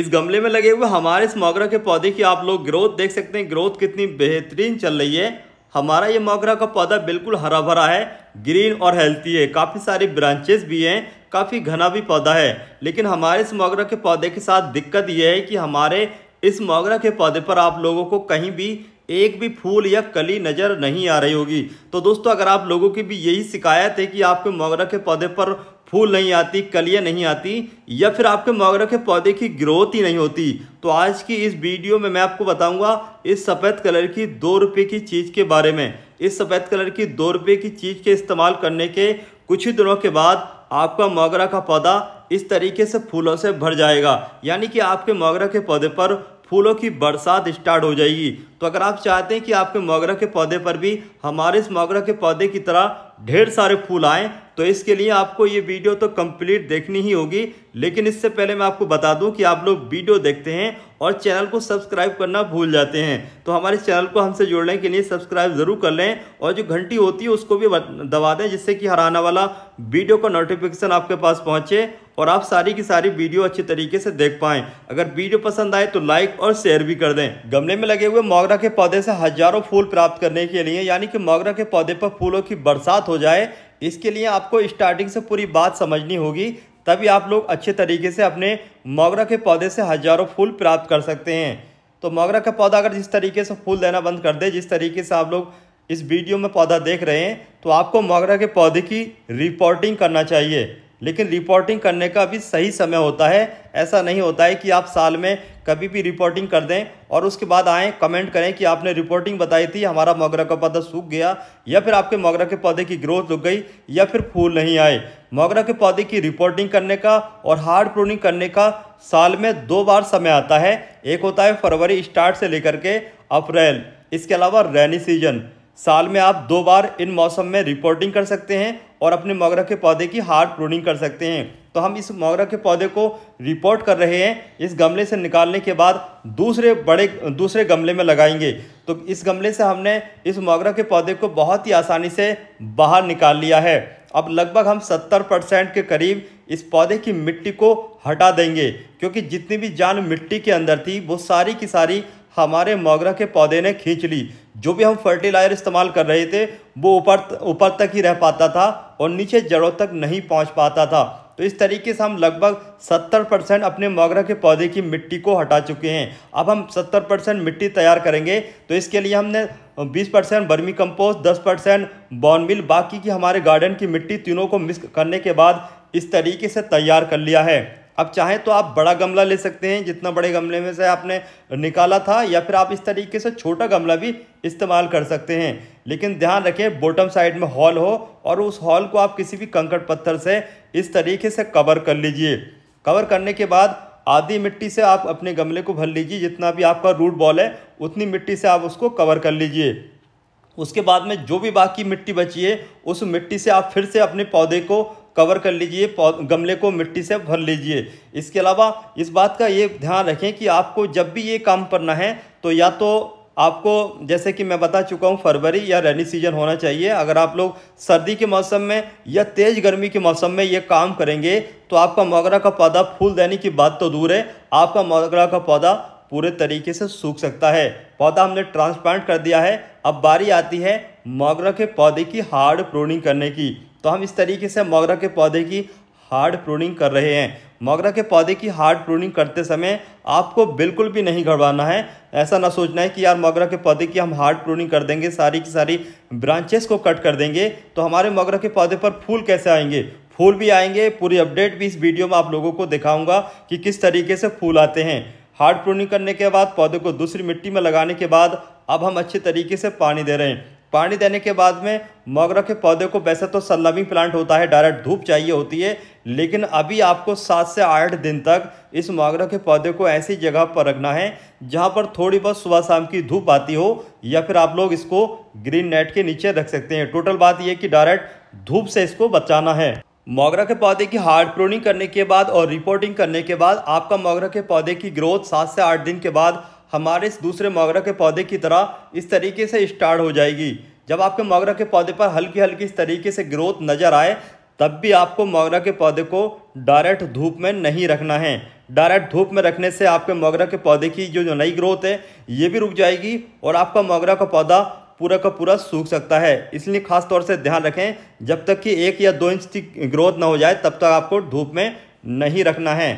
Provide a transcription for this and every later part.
इस गमले में लगे हुए हमारे इस मोगरा के पौधे की आप लोग ग्रोथ देख सकते हैं ग्रोथ कितनी बेहतरीन चल रही है हमारा ये मोगरा का पौधा बिल्कुल हरा भरा है ग्रीन और हेल्थी है काफ़ी सारी ब्रांचेस भी हैं काफ़ी घना भी पौधा है लेकिन हमारे इस मोगरा के पौधे के साथ दिक्कत ये है कि हमारे इस मोगरा के पौधे पर आप लोगों को कहीं भी एक भी फूल या कली नज़र नहीं आ रही होगी तो दोस्तों अगर आप लोगों की भी यही शिकायत है कि आपके मोगरा के पौधे पर फूल नहीं आती कलियाँ नहीं आती या फिर आपके मोगरा के पौधे की ग्रोथ ही नहीं होती तो आज की इस वीडियो में मैं आपको बताऊंगा इस सफ़ेद कलर की दो रुपये की चीज़ के बारे में इस सफ़ेद कलर की दो रुपये की चीज़ के इस्तेमाल करने के कुछ ही दिनों के बाद आपका मोगरा का पौधा इस तरीके से फूलों से भर जाएगा यानी कि आपके मोगरा के पौधे पर फूलों की बरसात स्टार्ट हो जाएगी तो अगर आप चाहते हैं कि आपके मोगरा के पौधे पर भी हमारे इस मोगरा के पौधे की तरह ढेर सारे फूल आएँ तो इसके लिए आपको ये वीडियो तो कंप्लीट देखनी ही होगी लेकिन इससे पहले मैं आपको बता दूं कि आप लोग वीडियो देखते हैं और चैनल को सब्सक्राइब करना भूल जाते हैं तो हमारे चैनल को हमसे जोड़ने के लिए सब्सक्राइब ज़रूर कर लें और जो घंटी होती है उसको भी दबा दें जिससे कि हर आने वाला वीडियो का नोटिफिकेशन आपके पास पहुँचे और आप सारी की सारी वीडियो अच्छे तरीके से देख पाएँ अगर वीडियो पसंद आए तो लाइक और शेयर भी कर दें गमले में लगे हुए मोगरा के पौधे से हजारों फूल प्राप्त करने के लिए यानी कि मोगरा के पौधे पर फूलों की बरसात हो जाए इसके लिए आपको स्टार्टिंग से पूरी बात समझनी होगी तभी आप लोग अच्छे तरीके से अपने मोगरा के पौधे से हजारों फूल प्राप्त कर सकते हैं तो मोगरा का पौधा अगर जिस तरीके से फूल देना बंद कर दे जिस तरीके से आप लोग इस वीडियो में पौधा देख रहे हैं तो आपको मोगरा के पौधे की रिपोर्टिंग करना चाहिए लेकिन रिपोर्टिंग करने का भी सही समय होता है ऐसा नहीं होता है कि आप साल में कभी भी रिपोर्टिंग कर दें और उसके बाद आएँ कमेंट करें कि आपने रिपोर्टिंग बताई थी हमारा मोगरा का पौधा सूख गया या फिर आपके मोगरा के पौधे की ग्रोथ रुक गई या फिर फूल नहीं आए मोगरा के पौधे की रिपोर्टिंग करने का और हार्ड प्रूनिंग करने का साल में दो बार समय आता है एक होता है फरवरी स्टार्ट से लेकर के अप्रैल इसके अलावा रेनी सीजन साल में आप दो बार इन मौसम में रिपोर्टिंग कर सकते हैं और अपने मोगरा के पौधे की हार्ड प्रूनिंग कर सकते हैं तो हम इस मोगरा के पौधे को रिपोर्ट कर रहे हैं इस गमले से निकालने के बाद दूसरे बड़े दूसरे गमले में लगाएंगे तो इस गमले से हमने इस मोगरा के पौधे को बहुत ही आसानी से बाहर निकाल लिया है अब लगभग हम 70 परसेंट के करीब इस पौधे की मिट्टी को हटा देंगे क्योंकि जितनी भी जान मिट्टी के अंदर थी वो सारी की सारी हमारे मोगरा के पौधे ने खींच ली जो भी हम फर्टिलाइजर इस्तेमाल कर रहे थे वो ऊपर ऊपर तक ही रह पाता था और नीचे जड़ों तक नहीं पहुंच पाता था तो इस तरीके से हम लगभग 70 परसेंट अपने मोगरा के पौधे की मिट्टी को हटा चुके हैं अब हम 70 परसेंट मिट्टी तैयार करेंगे तो इसके लिए हमने 20 परसेंट बर्मी कंपोस्ट 10 परसेंट बॉनमिल बाकी की हमारे गार्डन की मिट्टी तीनों को मिक्स करने के बाद इस तरीके से तैयार कर लिया है अब चाहें तो आप बड़ा गमला ले सकते हैं जितना बड़े गमले में से आपने निकाला था या फिर आप इस तरीके से छोटा गमला भी इस्तेमाल कर सकते हैं लेकिन ध्यान रखें बॉटम साइड में हॉल हो और उस हॉल को आप किसी भी कंकड़ पत्थर से इस तरीके से कवर कर लीजिए कवर करने के बाद आधी मिट्टी से आप अपने गमले को भर लीजिए जितना भी आपका रूट बॉल है उतनी मिट्टी से आप उसको कवर कर लीजिए उसके बाद में जो भी बाकी मिट्टी बची है उस मिट्टी से आप फिर से अपने पौधे को कवर कर लीजिए गमले को मिट्टी से भर लीजिए इसके अलावा इस बात का ये ध्यान रखें कि आपको जब भी ये काम करना है तो या तो आपको जैसे कि मैं बता चुका हूँ फरवरी या रेनी सीजन होना चाहिए अगर आप लोग सर्दी के मौसम में या तेज़ गर्मी के मौसम में ये काम करेंगे तो आपका मोगरा का पौधा फूल देने की बात तो दूर है आपका मोगरा का पौधा पूरे तरीके से सूख सकता है पौधा हमने ट्रांसप्लांट कर दिया है अब बारी आती है मोगरा के पौधे की हार्ड प्रोनिंग करने की तो हम इस तरीके से मोगरा के पौधे की हार्ड प्रूनिंग कर रहे हैं मोगरा के पौधे की हार्ड प्रूनिंग करते समय आपको बिल्कुल भी नहीं घड़वाना है ऐसा ना सोचना है कि यार मोगरा के पौधे की हम हार्ड प्रूनिंग कर देंगे सारी की सारी ब्रांचेस को कट कर देंगे तो हमारे मोगरा के पौधे पर फूल कैसे आएंगे फूल भी आएंगे पूरी अपडेट भी इस वीडियो में आप लोगों को दिखाऊंगा कि किस तरीके से फूल आते हैं हार्ड प्रूनिंग करने के बाद पौधे को दूसरी मिट्टी में लगाने के बाद अब हम अच्छे तरीके से पानी दे रहे हैं पानी देने के बाद में मोगरा के पौधे को वैसे तो सनलविंग प्लांट होता है डायरेक्ट धूप चाहिए होती है लेकिन अभी आपको सात से आठ दिन तक इस मोगरा के पौधे को ऐसी जगह पर रखना है जहाँ पर थोड़ी बहुत सुबह शाम की धूप आती हो या फिर आप लोग इसको ग्रीन नेट के नीचे रख सकते हैं टोटल बात यह कि डायरेक्ट धूप से इसको बचाना है मोगरा के पौधे की हार्ड प्रोनिंग करने के बाद और रिपोर्टिंग करने के बाद आपका मोगरा के पौधे की ग्रोथ सात से आठ दिन के बाद हमारे इस दूसरे मोगरा के पौधे की तरह इस तरीके से स्टार्ट हो जाएगी जब आपके मोगरा के पौधे पर हल्की हल्की इस तरीके से ग्रोथ नज़र आए तब भी आपको मोगरा के पौधे को डायरेक्ट धूप में नहीं रखना है डायरेक्ट धूप में रखने से आपके मोगरा के पौधे की जो जो नई ग्रोथ है ये भी रुक जाएगी और आपका मोगरा का पौधा पूरा का पूरा सूख सकता है इसलिए खास तौर से ध्यान रखें जब तक कि एक या दो इंच की ग्रोथ ना हो जाए तब तक आपको धूप में नहीं रखना है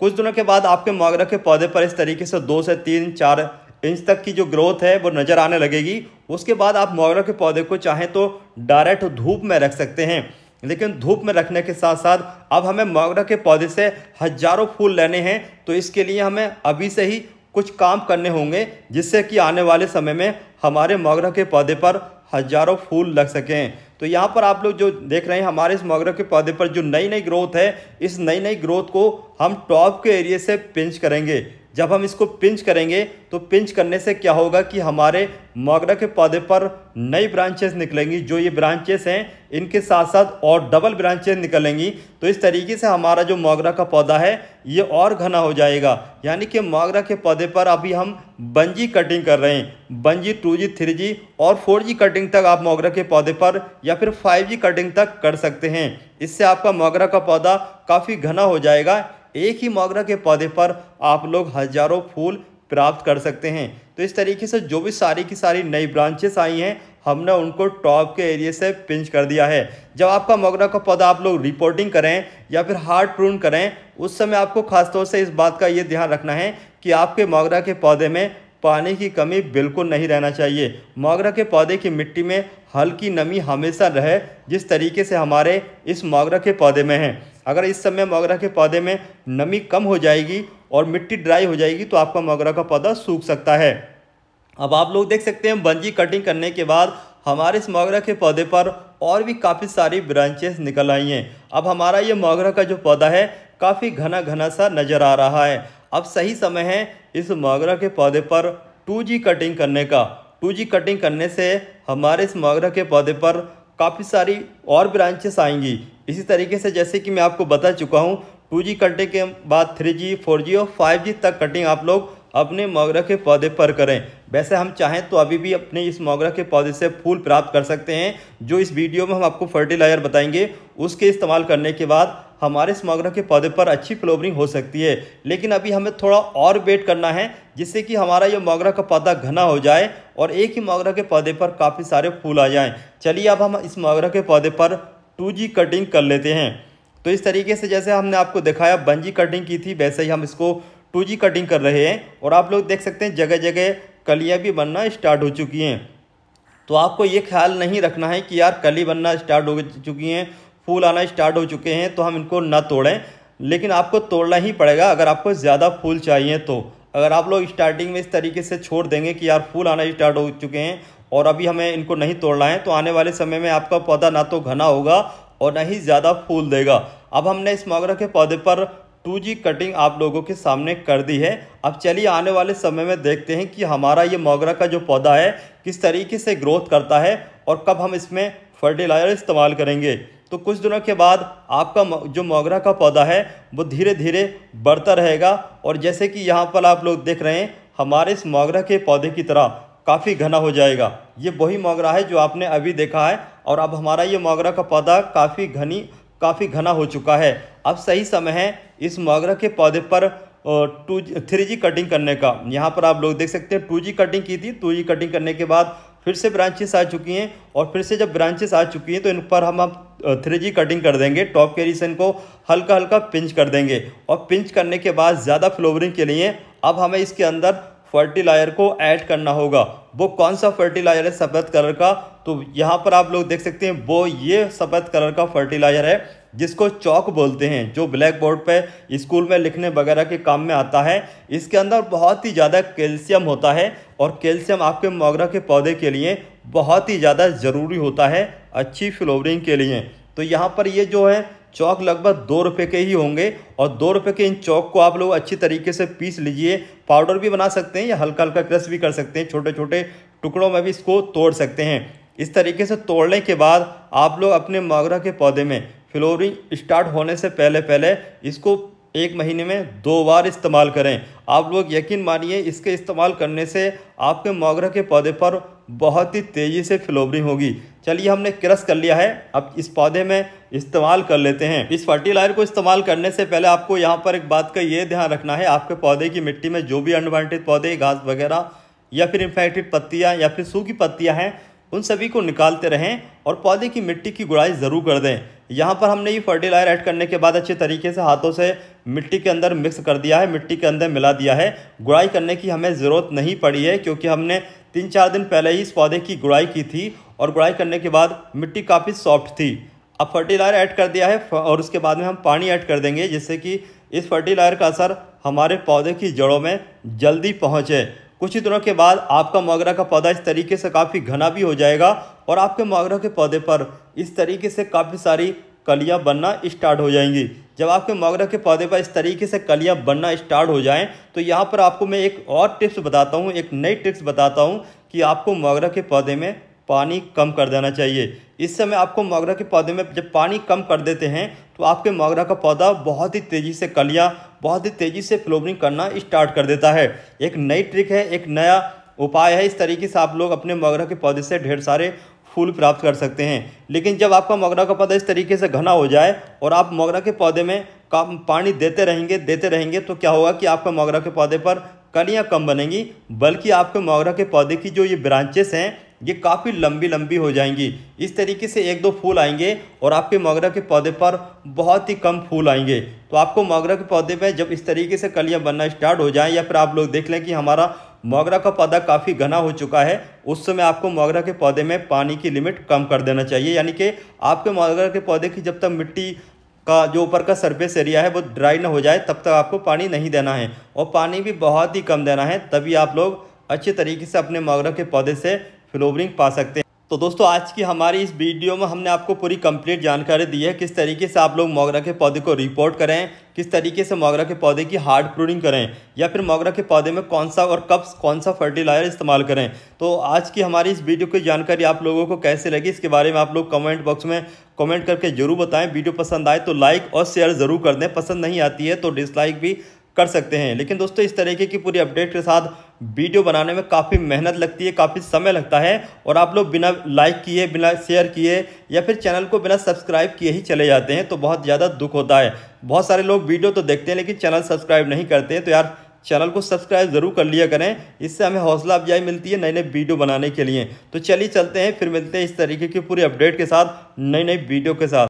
कुछ दिनों के बाद आपके मोगरा के पौधे पर इस तरीके से दो से तीन चार इंच तक की जो ग्रोथ है वो नज़र आने लगेगी उसके बाद आप मोगरा के पौधे को चाहें तो डायरेक्ट धूप में रख सकते हैं लेकिन धूप में रखने के साथ साथ अब हमें मोगरा के पौधे से हजारों फूल लेने हैं तो इसके लिए हमें अभी से ही कुछ काम करने होंगे जिससे कि आने वाले समय में हमारे मोगरा के पौधे पर हजारों फूल लग सकें तो यहाँ पर आप लोग जो देख रहे हैं हमारे इस मोगरा के पौधे पर जो नई नई ग्रोथ है इस नई नई ग्रोथ को हम टॉप के एरिए से पिंच करेंगे जब हम इसको पिंच करेंगे तो पिंच करने से क्या होगा कि हमारे मोगरा के पौधे पर नई ब्रांचेस निकलेंगी जो ये ब्रांचेस हैं इनके साथ साथ और डबल ब्रांचेस निकलेंगी तो इस तरीके से हमारा जो मोगरा का पौधा है ये और घना हो जाएगा यानी कि मोगरा के पौधे पर अभी हम बंजी कटिंग कर रहे हैं बंजी टू जी थ्री जी और फोर जी कटिंग तक आप मोगरा के पौधे पर या फिर फाइव जी कटिंग तक कर सकते हैं इससे आपका मोगरा का पौधा काफ़ी घना हो जाएगा एक ही मोगरा के पौधे पर आप लोग हजारों फूल प्राप्त कर सकते हैं तो इस तरीके से जो भी सारी की सारी नई ब्रांचेस आई हैं हमने उनको टॉप के एरिए से पिंच कर दिया है जब आपका मोगरा का पौधा आप लोग रिपोर्टिंग करें या फिर हार्ड प्रून करें उस समय आपको खासतौर से इस बात का ये ध्यान रखना है कि आपके मोगरा के पौधे में पानी की कमी बिल्कुल नहीं रहना चाहिए मोगरा के पौधे की मिट्टी में हल्की नमी हमेशा रहे जिस तरीके से हमारे इस मोगरा के पौधे में है अगर इस समय मोगरा के पौधे में नमी कम हो जाएगी और मिट्टी ड्राई हो जाएगी तो आपका मोगरा का पौधा सूख सकता है अब आप लोग देख सकते हैं बंजी कटिंग करने के बाद हमारे इस मोगरा के पौधे पर और भी काफ़ी सारी ब्रांचेस निकल आई हैं अब हमारा ये मोगरा का जो पौधा है काफ़ी घना घना सा नज़र आ रहा है अब सही समय है इस मोगरा के पौधे पर टू कटिंग करने का टू कटिंग करने से हमारे इस मोगरा के पौधे पर काफ़ी सारी और ब्रांचेस आएंगी इसी तरीके से जैसे कि मैं आपको बता चुका हूँ टू जी कटिंग के बाद थ्री जी फोर जी और फाइव जी तक कटिंग आप लोग अपने मोगरा के पौधे पर करें वैसे हम चाहें तो अभी भी अपने इस मोगरा के पौधे से फूल प्राप्त कर सकते हैं जो इस वीडियो में हम आपको फर्टिलाइज़र बताएंगे उसके इस्तेमाल करने के बाद हमारे स्मगलर के पौधे पर अच्छी फ्लोवरिंग हो सकती है लेकिन अभी हमें थोड़ा और वेट करना है जिससे कि हमारा ये मोगरा का पौधा घना हो जाए और एक ही मोगरा के पौधे पर काफ़ी सारे फूल आ जाएं चलिए अब हम इस मोगरा के पौधे पर टू जी कटिंग कर लेते हैं तो इस तरीके से जैसे हमने आपको दिखाया बंजी कटिंग की थी वैसे ही हम इसको टू जी कटिंग कर रहे हैं और आप लोग देख सकते हैं जगह जगह कलियाँ भी बनना स्टार्ट हो चुकी हैं तो आपको ये ख्याल नहीं रखना है कि यार कली बनना स्टार्ट हो चुकी हैं फूल आना स्टार्ट हो चुके हैं तो हम इनको ना तोड़ें लेकिन आपको तोड़ना ही पड़ेगा अगर आपको ज़्यादा फूल चाहिए तो अगर आप लोग स्टार्टिंग में इस तरीके से छोड़ देंगे कि यार फूल आना स्टार्ट हो चुके हैं और अभी हमें इनको नहीं तोड़ना है तो आने वाले समय में आपका पौधा ना तो घना होगा और ना ही ज़्यादा फूल देगा अब हमने इस मोगरा के पौधे पर टू जी कटिंग आप लोगों के सामने कर दी है अब चलिए आने वाले समय में देखते हैं कि हमारा ये मोगरा का जो पौधा है किस तरीके से ग्रोथ करता है और कब हम इसमें फर्टिलाइजर इस्तेमाल करेंगे तो कुछ दिनों के बाद आपका जो मोगरा का पौधा है वो धीरे धीरे बढ़ता रहेगा और जैसे कि यहाँ पर आप लोग देख रहे हैं हमारे इस मोगरा के पौधे की तरह काफ़ी घना हो जाएगा ये वही मोगरा है जो आपने अभी देखा है और अब हमारा ये मोगरा का पौधा काफ़ी घनी काफ़ी घना हो चुका है अब सही समय है इस मोगरा के पौधे पर टू थ्री जी कटिंग करने का यहाँ पर आप लोग देख सकते हैं टू जी कटिंग की थी टू जी कटिंग करने के बाद फिर से ब्रांचेस आ चुकी हैं और फिर से जब ब्रांचेस आ चुकी हैं तो इन पर हम अब थ्री जी कटिंग कर देंगे टॉप के रीजन को हल्का हल्का पिंच कर देंगे और पिंच करने के बाद ज़्यादा फ्लोवरिंग के लिए अब हमें इसके अंदर फर्टिलाइज़र को ऐड करना होगा वो कौन सा फर्टिलाइज़र है सफ़ेद कलर का तो यहाँ पर आप लोग देख सकते हैं वो ये सफ़ेद कलर का फर्टिलाइज़र है जिसको चौक बोलते हैं जो ब्लैक बोर्ड पर स्कूल में लिखने वगैरह के काम में आता है इसके अंदर बहुत ही ज़्यादा कैल्शियम होता है और कैल्शियम आपके मोगरा के पौधे के लिए बहुत ही ज़्यादा ज़रूरी होता है अच्छी फ्लोरिंग के लिए तो यहाँ पर ये जो है चौक लगभग दो रुपये के ही होंगे और दो रुपये के इन चौक को आप लोग अच्छी तरीके से पीस लीजिए पाउडर भी बना सकते हैं या हल्का हल्का क्रश भी कर सकते हैं छोटे छोटे टुकड़ों में भी इसको तोड़ सकते हैं इस तरीके से तोड़ने के बाद आप लोग अपने मोगरा के पौधे में फ्लोरिंग स्टार्ट होने से पहले पहले इसको एक महीने में दो बार इस्तेमाल करें आप लोग यकीन मानिए इसके इस्तेमाल करने से आपके मोगरा के पौधे पर बहुत ही तेज़ी से फ्लोवरिंग होगी चलिए हमने क्रस कर लिया है अब इस पौधे में इस्तेमाल कर लेते हैं इस फर्टिलाइजर को इस्तेमाल करने से पहले आपको यहाँ पर एक बात का ये ध्यान रखना है आपके पौधे की मिट्टी में जो भी अनवांटेड पौधे घास वगैरह या फिर इन्फेक्टेड पत्तियाँ या फिर सूखी पत्तियाँ हैं उन सभी को निकालते रहें और पौधे की मिट्टी की गुड़ाई ज़रूर कर दें यहाँ पर हमने ये फर्टिलाइजर ऐड करने के बाद अच्छे तरीके से हाथों से मिट्टी के अंदर मिक्स कर दिया है मिट्टी के अंदर मिला दिया है गुड़ाई करने की हमें ज़रूरत नहीं पड़ी है क्योंकि हमने तीन चार दिन पहले ही इस पौधे की गुड़ाई की थी और गुड़ाई करने के बाद मिट्टी काफ़ी सॉफ्ट थी अब फर्टिलाइजर ऐड कर दिया है और उसके बाद में हम पानी ऐड कर देंगे जिससे कि इस फर्टिलाइजर का असर हमारे पौधे की जड़ों में जल्दी पहुँचे कुछ ही दिनों के बाद आपका मोगरा का पौधा इस तरीके से काफ़ी घना भी हो जाएगा और आपके मोगरा के पौधे पर इस तरीके से काफ़ी सारी कलियां बनना स्टार्ट हो जाएंगी जब आपके मोगरा के पौधे पर इस तरीके से कलियां बनना स्टार्ट हो जाएं तो यहाँ पर आपको मैं एक और टिप्स बताता हूँ एक नई टिप्स बताता हूँ कि आपको मोगरा के पौधे में पानी कम कर देना चाहिए इस समय आपको मोगरा के पौधे में जब पानी कम कर देते हैं तो आपके मोगरा का पौधा बहुत ही तेज़ी से कलिया बहुत ही तेज़ी से फ्लोबरिंग करना स्टार्ट कर देता है एक नई ट्रिक है एक नया उपाय है इस तरीके से आप लोग अपने मोगरा के पौधे से ढेर सारे फूल प्राप्त कर सकते हैं लेकिन जब आपका मोगरा का पौधा इस तरीके से घना हो जाए और आप मोगरा के पौधे में कम पानी देते रहेंगे देते रहेंगे तो क्या होगा कि आपका मोगरा के पौधे पर कलियाँ कम बनेंगी बल्कि आपके मोगरा के पौधे की जो ये ब्रांचेस हैं ये काफ़ी लंबी लंबी हो जाएंगी इस तरीके से एक दो फूल आएंगे और आपके मोगरा के पौधे पर बहुत ही कम फूल आएंगे तो आपको मोगरा के पौधे में जब इस तरीके से कलियाँ बनना स्टार्ट हो जाएँ या फिर आप लोग देख लें कि हमारा मोगरा का पौधा काफ़ी घना हो चुका है उस समय आपको मोगरा के पौधे में पानी की लिमिट कम कर देना चाहिए यानी कि आपके मोगरा के पौधे की जब तक मिट्टी का जो ऊपर का सरफेस एरिया है वो ड्राई ना हो जाए तब तक आपको पानी नहीं देना है और पानी भी बहुत ही कम देना है तभी आप लोग अच्छे तरीके से अपने मोगरा के पौधे से फ्लोवरिंग पा सकते हैं तो दोस्तों आज की हमारी इस वीडियो में हमने आपको पूरी कंप्लीट जानकारी दी है किस तरीके से आप लोग मोगरा के पौधे को रिपोर्ट करें किस तरीके से मोगरा के पौधे की हार्ड प्रूनिंग करें या फिर मोगरा के पौधे में कौन सा और कब कौन सा फर्टिलाइजर इस्तेमाल करें तो आज की हमारी इस वीडियो की जानकारी आप लोगों को कैसे लगी इसके बारे में आप लोग कमेंट बॉक्स में कमेंट करके जरूर बताएं वीडियो पसंद आए तो लाइक और शेयर ज़रूर कर दें पसंद नहीं आती है तो डिसलाइक भी कर सकते हैं लेकिन दोस्तों इस तरीके की पूरी अपडेट के साथ वीडियो बनाने में काफ़ी मेहनत लगती है काफ़ी समय लगता है और आप लोग बिना लाइक किए बिना शेयर किए या फिर चैनल को बिना सब्सक्राइब किए ही चले जाते हैं तो बहुत ज़्यादा दुख होता है बहुत सारे लोग वीडियो तो देखते हैं लेकिन चैनल सब्सक्राइब नहीं करते हैं तो यार चैनल को सब्सक्राइब ज़रूर कर लिया करें इससे हमें हौसला अफजाई मिलती है नई नए वीडियो बनाने के लिए तो चलिए चलते हैं फिर मिलते हैं इस तरीके की पूरी अपडेट के साथ नई नई वीडियो के साथ